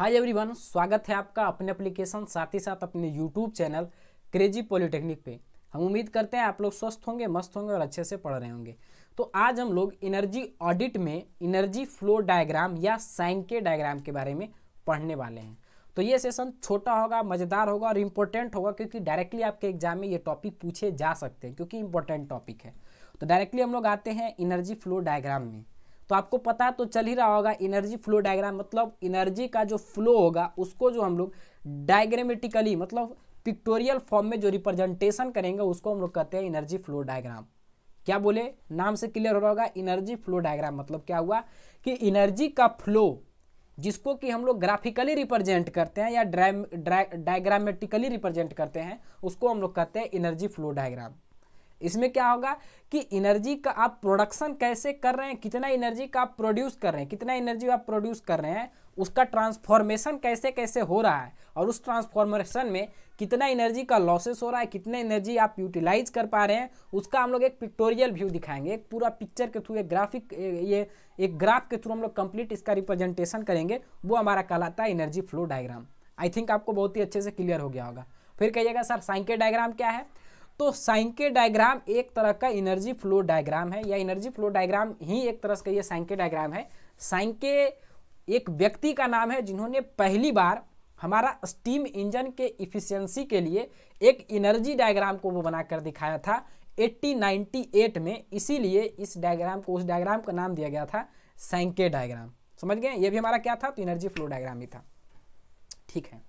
hi everyone स्वागत है आपका अपने एप्लीकेशन साथ ही साथ अपने यूट्यूब चैनल क्रेजी पॉलिटेक्निक पे हम उम्मीद करते हैं आप लोग स्वस्थ होंगे मस्त होंगे और अच्छे से पढ़ रहे होंगे तो आज हम लोग एनर्जी ऑडिट में एनर्जी फ्लो डायग्राम या साइंके डायग्राम के बारे में पढ़ने वाले हैं तो ये सेशन छोटा होगा मज़ेदार होगा और इम्पोर्टेंट होगा क्योंकि डायरेक्टली आपके एग्जाम में ये टॉपिक पूछे जा सकते हैं क्योंकि इम्पोर्टेंट टॉपिक है तो डायरेक्टली हम लोग आते हैं एनर्जी फ्लो डायग्राम में तो आपको पता तो चल ही रहा होगा एनर्जी फ्लो डायग्राम मतलब एनर्जी का जो फ्लो होगा उसको जो हम लोग डायग्रामेटिकली मतलब पिक्टोरियल फॉर्म में जो रिप्रेजेंटेशन करेंगे उसको हम लोग कहते हैं एनर्जी फ्लो डायग्राम क्या बोले नाम से क्लियर हो रहा होगा एनर्जी फ्लो डायग्राम मतलब क्या हुआ कि एनर्जी का फ्लो जिसको कि हम लोग ग्राफिकली रिप्रेजेंट करते हैं या डायग्रामेटिकली रिप्रेजेंट करते हैं उसको हम लोग कहते हैं एनर्जी फ्लो डायग्राम इसमें क्या होगा कि एनर्जी का आप प्रोडक्शन कैसे कर रहे हैं कितना एनर्जी का आप प्रोड्यूस कर रहे हैं कितना एनर्जी आप प्रोड्यूस कर रहे हैं उसका ट्रांसफॉर्मेशन कैसे कैसे हो रहा है और उस ट्रांसफॉर्मेशन में कितना एनर्जी का लॉसेस हो रहा है कितना एनर्जी आप यूटिलाइज कर पा रहे हैं उसका हम लोग एक पिक्टोरियल व्यू दिखाएंगे एक पूरा पिक्चर के थ्रू एक ग्राफिक ये एक ग्राफ के थ्रू हम लोग कंप्लीट इसका रिप्रेजेंटेशन करेंगे वो हमारा कहलाता है energy flow diagram I think आपको बहुत ही अच्छे से क्लियर हो गया होगा फिर कहिएगा सर साइंके डायग्राम क्या है तो साइंके डायग्राम एक तरह का एनर्जी फ्लो डायग्राम है या एनर्जी फ्लो डायग्राम ही एक तरह का ये साइंके डायग्राम है साइंके एक व्यक्ति का नाम है जिन्होंने पहली बार हमारा स्टीम इंजन के इफ़िशियंसी के लिए एक एनर्जी डायग्राम को वो बनाकर दिखाया था 1898 में इसीलिए इस डायग्राम को उस डायग्राम का नाम दिया गया था सैंके डायग्राम समझ गए ये भी हमारा क्या था तो एनर्जी फ्लो डायग्राम ही था ठीक है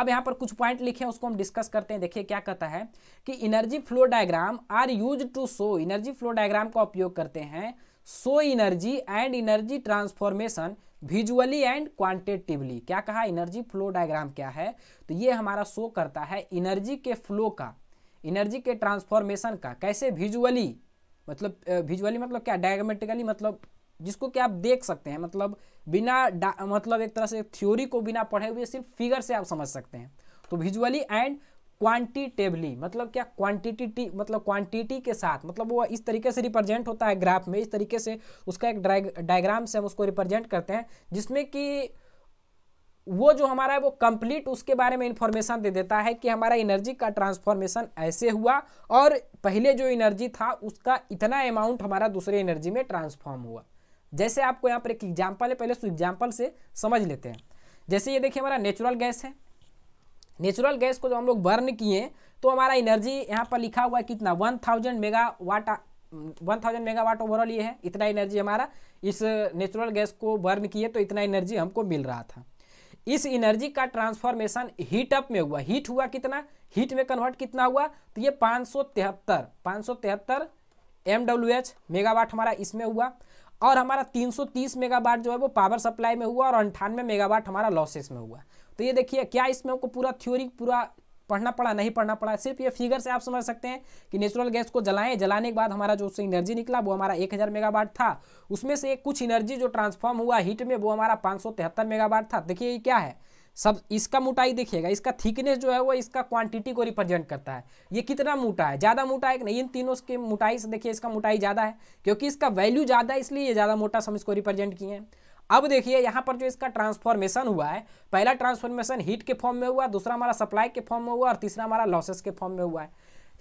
अब यहाँ पर कुछ पॉइंट लिखे हैं उसको हम डिस्कस करते हैं देखिए क्या कहता है कि energy flow diagram are use to show energy flow diagram का उपयोग करते हैं so energy and energy transformation visually and quantitatively क्या कहा इनर्जी फ्लो डायग्राम क्या है तो ये हमारा शो करता है इनर्जी के फ्लो का इनर्जी के ट्रांसफॉर्मेशन का कैसे विजुअली मतलब विजुअली मतलब क्या डायग्रामेटिकली मतलब जिसको कि आप देख सकते हैं मतलब बिना मतलब एक तरह से थ्योरी को बिना पढ़े हुए सिर्फ फिगर से आप समझ सकते हैं तो विजुअली एंड क्वांटिटेबली मतलब क्या क्वांटिटी मतलब क्वांटिटी के साथ मतलब वो इस तरीके से रिप्रेजेंट होता है ग्राफ में इस तरीके से उसका एक डायग्राम से हम उसको रिप्रेजेंट करते हैं जिसमें कि वो जो हमारा है वो कंप्लीट उसके बारे में इंफॉर्मेशन दे देता है कि हमारा एनर्जी का ट्रांसफॉर्मेशन ऐसे हुआ और पहले जो एनर्जी था उसका इतना अमाउंट हमारा दूसरे एनर्जी में ट्रांसफॉर्म हुआ जैसे आपको यहाँ पर एक एग्जाम्पल है पहले उस एग्जाम्पल से समझ लेते हैं जैसे ये देखिए हमारा नेचुरल गैस है नेचुरल गैस को जब हम लोग बर्न किए तो हमारा एनर्जी यहाँ पर लिखा हुआ है कितना one thousand mega watt one thousand megawatt overall ये है इतना एनर्जी हमारा इस नेचुरल गैस को बर्न किए तो इतना एनर्जी हमको मिल रहा था इस एनर्जी का ट्रांसफॉर्मेशन हीट अप में हुआ हीट हुआ कितना हीट में कन्वर्ट कितना हुआ तो ये पाँच सौ तिहत्तर पाँच सौ तिहत्तर एम डब्ल्यू एच मेगावाट हमारा इसमें हुआ और हमारा 330 मेगावाट जो है वो पावर सप्लाई में हुआ और अंठानवे मेगावाट हमारा लॉसेस में हुआ तो ये देखिए क्या इसमें हमको पूरा थ्योरी पूरा पढ़ना पड़ा नहीं पढ़ना पड़ा सिर्फ ये फिगर से आप समझ सकते हैं कि नेचुरल गैस को जलाएं जलाने के बाद हमारा जो उससे एनर्जी निकला वो हमारा 1000 मेगावाट था उसमें से कुछ एनर्जी जो ट्रांसफॉर्म हुआ हीट में वो हमारा 573 मेगावाट था देखिए ये क्या है सब इसका मोटाई देखिएगा इसका थिकनेस जो है वो इसका क्वांटिटी को रिप्रेजेंट करता है ये कितना मोटा है ज़्यादा मोटा है कि नहीं इन तीनों की मोटाई से देखिए इसका मोटाई ज़्यादा है क्योंकि इसका वैल्यू ज़्यादा है इसलिए ये ज़्यादा मोटा सम इसको रिप्रेजेंट किए हैं अब देखिए यहाँ पर जो इसका ट्रांसफॉर्मेशन हुआ है पहला ट्रांसफॉर्मेशन हीट के फॉर्म में हुआ दूसरा हमारा सप्लाई के फॉर्म में हुआ और तीसरा हमारा लॉसेस के फॉर्म में हुआ है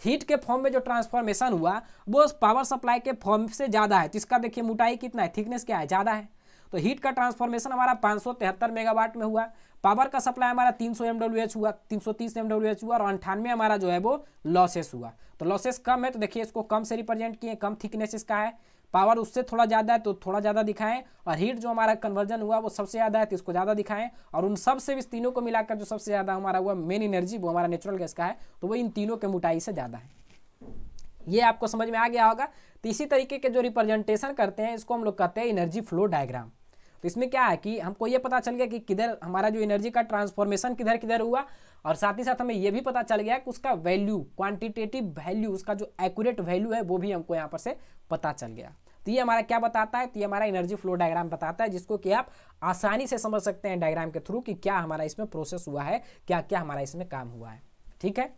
हीट के फॉर्म में जो ट्रांसफॉर्मेशन हुआ वो पावर सप्लाई के फॉर्म से ज़्यादा है तो इसका देखिए मोटाई कितना है थिकनेस क्या है ज़्यादा है तो हीट का ट्रांसफॉर्मेशन हमारा पाँच मेगावाट में हुआ पावर का सप्लाई हमारा 300 सौ हुआ 330 सौ हुआ और अंठानवे हमारा जो है वो लॉसेस हुआ तो लॉसेस कम है तो देखिए इसको कम से रिप्रेजेंट किए कम थिकनेस इसका है पावर उससे थोड़ा ज़्यादा है तो थोड़ा ज़्यादा दिखाएं और हीट जो हमारा कन्वर्जन हुआ वो सबसे ज़्यादा है तो इसको ज़्यादा दिखाएं और उन सब से इस तीनों को मिलाकर जो सबसे ज़्यादा हमारा हुआ मेन एनर्जी वो हमारा नेचुरल गैस का है तो वो इन तीनों के मोटाई से ज़्यादा है ये आपको समझ में आ गया होगा तो इसी तरीके के जो रिप्रेजेंटेशन करते हैं इसको हम लोग कहते हैं एनर्जी फ्लो डायग्राम तो इसमें क्या है कि हमको ये पता चल गया कि किधर हमारा जो एनर्जी का ट्रांसफॉर्मेशन किधर किधर हुआ और साथ ही साथ हमें ये भी पता चल गया कि उसका वैल्यू क्वांटिटेटिव वैल्यू उसका जो एक्यूरेट वैल्यू है वो भी हमको यहाँ पर से पता चल गया तो ये हमारा क्या बताता है तो ये हमारा एनर्जी फ्लो डायग्राम बताता है जिसको कि आप आसानी से समझ सकते हैं डायग्राम के थ्रू कि क्या हमारा इसमें प्रोसेस हुआ है क्या क्या हमारा इसमें काम हुआ है ठीक है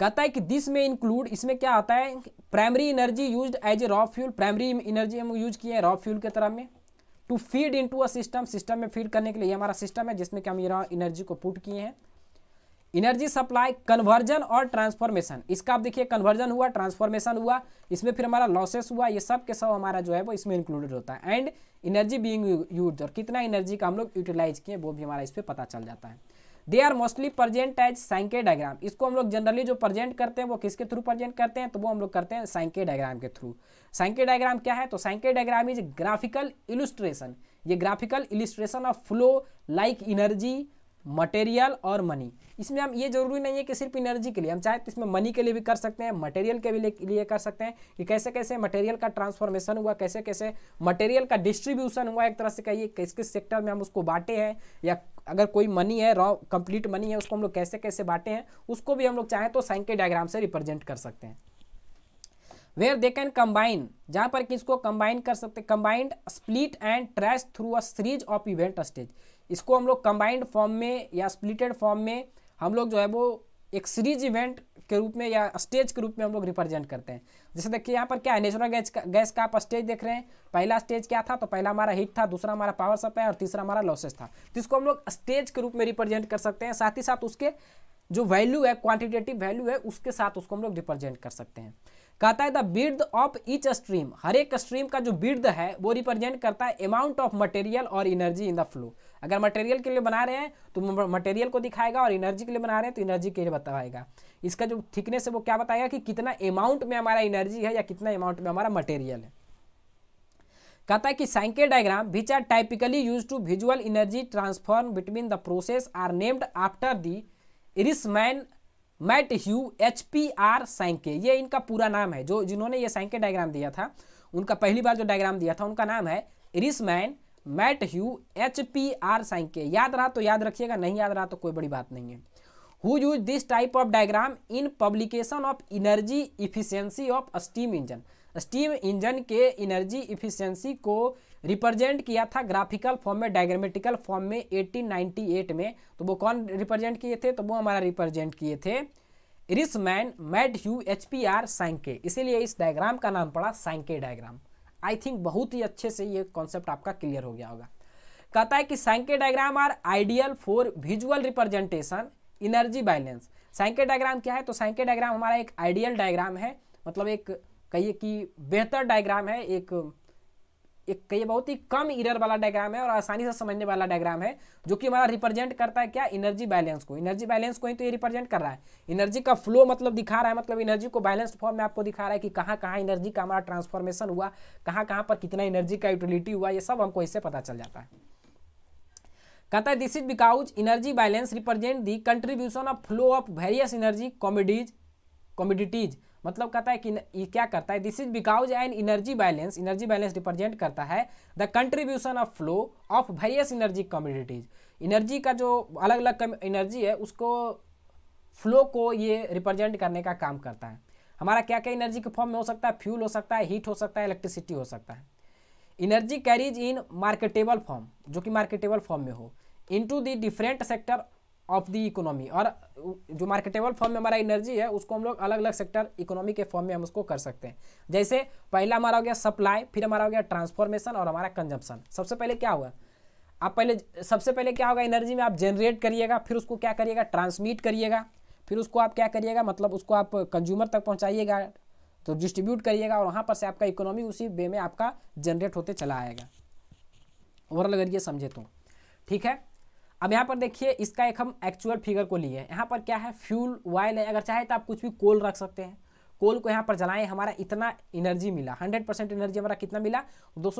कहता है कि दिस में इंक्लूड इसमें क्या आता है primary energy used as a raw fuel primary energy हम यूज किए हैं रॉ फ्यूल के तरह में to feed in a system system में फीड करने के लिए हमारा सिस्टम है जिसमें कि हम यहाँ एनर्जी को पुट किए हैं इनर्जी सप्लाई कन्वर्जन और ट्रांसफॉर्मेशन इसका आप देखिए कन्वर्जन हुआ ट्रांसफॉर्मेशन हुआ इसमें फिर हमारा लॉसेस हुआ ये सब के सब हमारा जो है वो इसमें इंक्लूडेड होता है एंड एनर्जी बीइंग यूज और कितना एनर्जी का हम लोग यूटिलाइज किए वो भी हमारा इस पर पता चल जाता है they are mostly present as Sankey diagram इसको हम लोग जनरली जो प्रजेंट करते हैं वो किसके थ्रू प्रजेंट करते हैं तो वो हम लोग करते हैं साइंके डायग्राम के थ्रू साइंके डायग्राम क्या है तो Sankey diagram is graphical illustration ये graphical illustration of flow like energy material और मनी इसमें हम ये जरूरी नहीं है कि सिर्फ एनर्जी के लिए हम चाहे तो इसमें मनी के लिए भी कर सकते हैं मटेरियल के भी लिए कर सकते हैं कि कैसे कैसे मटेरियल का ट्रांसफॉर्मेशन हुआ कैसे कैसे मटेरियल का डिस्ट्रीब्यूशन हुआ एक तरह से कहिए किस किस सेक्टर में हम उसको बांटे हैं या अगर कोई मनी है रॉ कंप्लीट मनी है उसको हम लोग कैसे कैसे बांटे हैं उसको भी हम लोग चाहें तो साइन के डायग्राम से रिप्रेजेंट कर सकते हैं वेयर दे कैन कंबाइन जहाँ पर किसको कंबाइन कर सकते combined split and traced through a series of event stage इसको हम लोग कंबाइंड फॉर्म में या स्प्लिटेड फॉर्म में हम लोग जो है वो एक सीरीज इवेंट के रूप में या स्टेज के रूप में हम लोग रिप्रेजेंट करते हैं जैसे देखिए यहाँ पर क्या है नेचुरल गैस का गैस का आप स्टेज देख रहे हैं पहला स्टेज क्या था तो पहला हमारा हीट था दूसरा हमारा पावर सप्लाई और तीसरा हमारा लॉसेस था तो इसको हम लोग स्टेज के रूप में रिप्रेजेंट कर सकते हैं साथ ही साथ उसके जो वैल्यू है क्वांटिटेटिव वैल्यू है उसके साथ उसको हम लोग रिप्रेजेंट कर सकते हैं कहता है द बिर्द ऑफ इच स्ट्रीम हर एक स्ट्रीम का जो बिर्द है वो रिप्रेजेंट करता है अमाउंट ऑफ मटेरियल और एनर्जी इन द फ्लो अगर मटेरियल के लिए बना रहे हैं तो मटेरियल को दिखाएगा और एनर्जी के लिए बना रहे हैं तो एनर्जी के लिए बताएगा इसका जो थिकनेस है वो क्या बताएगा कि कितना अमाउंट में हमारा एनर्जी है या कितना अमाउंट में हमारा मटेरियल है कहता है कि Sankey diagram which are typically use to visual energy transform between the process are named after the Irishman Matt Hugh H P R Sankey ये इनका पूरा नाम है जो जिन्होंने ये सैंके डायग्राम दिया था उनका पहली बार जो डायग्राम दिया था उनका नाम है Irishman Matt Hugh H P R Sankey याद रहा तो याद रखिएगा नहीं याद रहा तो कोई बड़ी बात नहीं है who use this type of diagram in publication of energy efficiency of steam engine steam engine के इनर्जी इफिशियंसी को रिप्रेजेंट किया था ग्राफिकल फॉर्म में डायग्रामेटिकल फॉर्म में 1898 में तो वो कौन रिप्रेजेंट किए थे तो वो हमारा रिप्रेजेंट किए थे Irishman Matt Hugh H P R Sankey इसीलिए इस डायग्राम का नाम पड़ा साइंके डायग्राम आई थिंक बहुत ही अच्छे से ये कॉन्सेप्ट आपका क्लियर हो गया होगा कहता है कि Sankey diagram are ideal for visual representation energy balance Sankey diagram क्या है तो साइंके डायग्राम हमारा एक आइडियल डायग्राम है मतलब एक कहिए कि बेहतर डायग्राम है एक एक ये बहुत ही कम इरर वाला डायग्राम है और आसानी से समझने वाला डायग्राम है जो कि हमारा रिप्रेजेंट करता है क्या एनर्जी बैलेंस को एनर्जी बैलेंस को ही तो ये रिप्रेजेंट कर रहा है एनर्जी का फ्लो मतलब दिखा रहा है मतलब एनर्जी को बैलेंस फॉर्म में आपको दिखा रहा है कि कहाँ कहाँ एनर्जी का हमारा ट्रांसफॉर्मेशन हुआ कहाँ कहाँ पर कितना एनर्जी का यूटिलिटी हुआ ये सब हमको इससे पता चल जाता है कहता है this is because energy balance represent the contribution of flow of various energy comedies commodities मतलब कहता है कि क्या करता है this is because an energy balance energy balance represent करता है the contribution of flow of various energy communities energy का जो अलग अलग एनर्जी है उसको फ्लो को ये रिप्रेजेंट करने का काम करता है हमारा क्या क्या एनर्जी के फॉर्म में हो सकता है फ्यूल हो सकता है हीट हो सकता है इलेक्ट्रिसिटी हो सकता है energy carries in marketable form जो कि मार्केटेबल फॉर्म में हो into the different sector of the economy और जो मार्केटेबल फॉर्म में हमारा एनर्जी है उसको हम लोग अलग अलग सेक्टर इकोनॉमी के फॉर्म में हम उसको कर सकते हैं जैसे पहला हमारा हो गया सप्लाई फिर हमारा हो गया ट्रांसफॉर्मेशन और हमारा कंजम्पशन सबसे पहले क्या हुआ आप पहले सबसे पहले क्या होगा एनर्जी में आप जनरेट करिएगा फिर उसको क्या करिएगा ट्रांसमिट करिएगा फिर उसको आप क्या करिएगा मतलब उसको आप कंज्यूमर तक पहुँचाइएगा तो डिस्ट्रीब्यूट करिएगा और वहाँ पर से आपका इकोनॉमी उसी वे में आपका जनरेट होते चला आएगा ओवरऑल अगर ये समझे तो ठीक है अब यहाँ पर देखिए इसका एक हम एक्चुअल फिगर को लिए यहाँ पर क्या है फ्यूल ऑयल है अगर चाहे तो आप कुछ भी कोल रख सकते हैं कोल को यहाँ पर जलाएं हमारा इतना एनर्जी मिला 100 परसेंट एनर्जी हमारा कितना मिला दो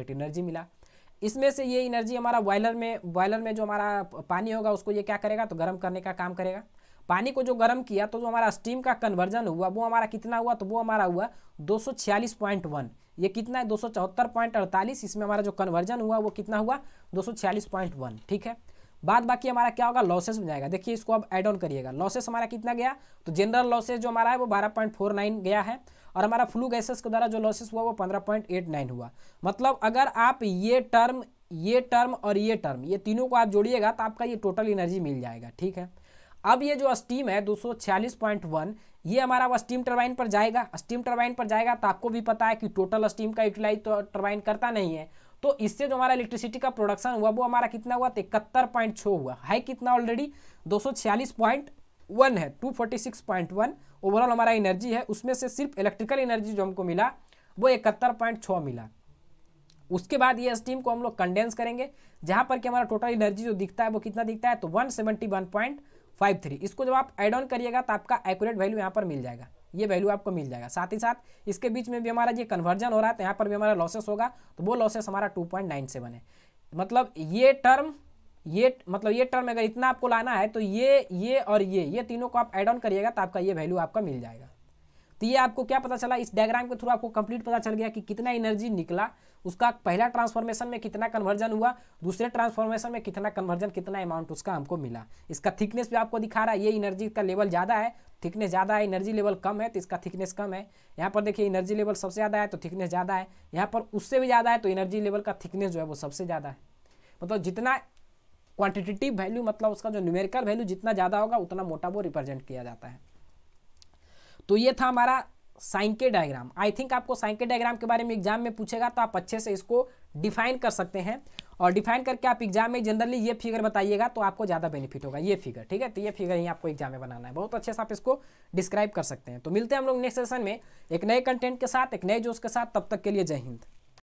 एनर्जी मिला इसमें से ये एनर्जी हमारा बॉयलर में बॉयलर में जो हमारा पानी होगा उसको ये क्या करेगा तो गर्म करने का काम करेगा पानी को जो गर्म किया तो जो हमारा स्टीम का कन्वर्जन हुआ वो हमारा कितना हुआ तो वो हमारा हुआ दो ये कितना है दो इसमें हमारा जो कन्वर्जन हुआ वो कितना हुआ दो ठीक है बाद बाकी हमारा क्या होगा लॉसेस में जाएगा देखिए इसको अब एड ऑन करिएगा लॉसेस हमारा कितना गया तो जनरल लॉसेस जो हमारा है वो 12.49 गया है और हमारा फ्लू गैसेस के द्वारा जो लॉसेस हुआ वो 15.89 हुआ मतलब अगर आप ये टर्म ये टर्म और ये टर्म ये तीनों को आप जोड़िएगा तो आपका ये टोटल एनर्जी मिल जाएगा ठीक है अब ये जो स्टीम है 246.1 ये हमारा वो स्टीम टरबाइन पर जाएगा स्टीम टरबाइन पर जाएगा तो आपको भी पता है कि टोटल स्टीम का यूटिलाइज तो टरबाइन करता नहीं है तो इससे जो हमारा इलेक्ट्रिसिटी का प्रोडक्शन हुआ वो हमारा कितना हुआ इकहत्तर पॉइंट छः हुआ है कितना ऑलरेडी दो सौ छियालीस पॉइंट वन है two forty six point one overall हमारा एनर्जी है उसमें से सिर्फ इलेक्ट्रिकल एनर्जी जो हमको मिला वो इकहत्तर पॉइंट छः मिला उसके बाद ये स्टीम को हम लोग कंडेंस करेंगे जहां पर कि हमारा टोटल एनर्जी जो दिखता है वो कितना दिखता है तो one seventy one point five three इसको जब आप एड ऑन करिएगा तो आपका एक्यूरेट वैल्यू यहाँ पर मिल जाएगा ये वैल्यू आपको मिल जाएगा साथ ही साथ इसके बीच में भी हमारा ये कन्वर्जन हो रहा है तो यहाँ पर भी हमारा लॉसेस होगा तो वो लॉसेस हमारा टू पॉइंट नाइन सेवन है मतलब ये टर्म ये मतलब ये टर्म अगर इतना आपको लाना है तो ये ये और ये ये तीनों को आप एड ऑन करिएगा तो आपका ये वैल्यू आपका मिल जाएगा तो ये आपको क्या पता चला इस डायग्राम के थ्रू आपको कंप्लीट पता चल गया कि कितना एनर्जी निकला उसका पहला ट्रांसफॉर्मेशन में कितना कन्वर्जन हुआ दूसरे ट्रांसफॉर्मेशन में कितना कन्वर्जन कितना अमाउंट उसका हमको मिला इसका थिकनेस भी आपको दिखा रहा है ये इनर्जी का लेवल ज़्यादा है थिकनेस ज़्यादा है एनर्जी लेवल कम है तो इसका थिकनेस कम है यहाँ पर देखिए एनर्जी लेवल सबसे ज़्यादा है तो थिकनेस ज़्यादा है यहाँ पर उससे भी ज़्यादा है तो एनर्जी लेवल का थिकनेस जो है वो सबसे ज़्यादा है मतलब जितना क्वांटिटेटिव वैल्यू मतलब उसका जो न्यूमेरिकल वैल्यू जितना ज़्यादा होगा उतना मोटा वो रिप्रेजेंट किया जाता है तो ये था हमारा Sankey diagram I think आपको साइन के डायग्राम के बारे में एग्जाम में पूछेगा तो आप अच्छे से इसको डिफाइन कर सकते हैं और डिफाइन करके आप एग्जाम में जनरली ये फिगर बताइएगा तो आपको ज़्यादा बेनिफिट होगा ये फिगर ठीक है तो ये फिगर ही आपको एग्जाम में बनाना है बहुत अच्छे से आप इसको डिस्क्राइब कर सकते हैं तो मिलते हैं हम लोग नेक्स्ट सेशन में एक नए कंटेंट के साथ एक नए जोश के साथ तब तक के लिए जय हिंद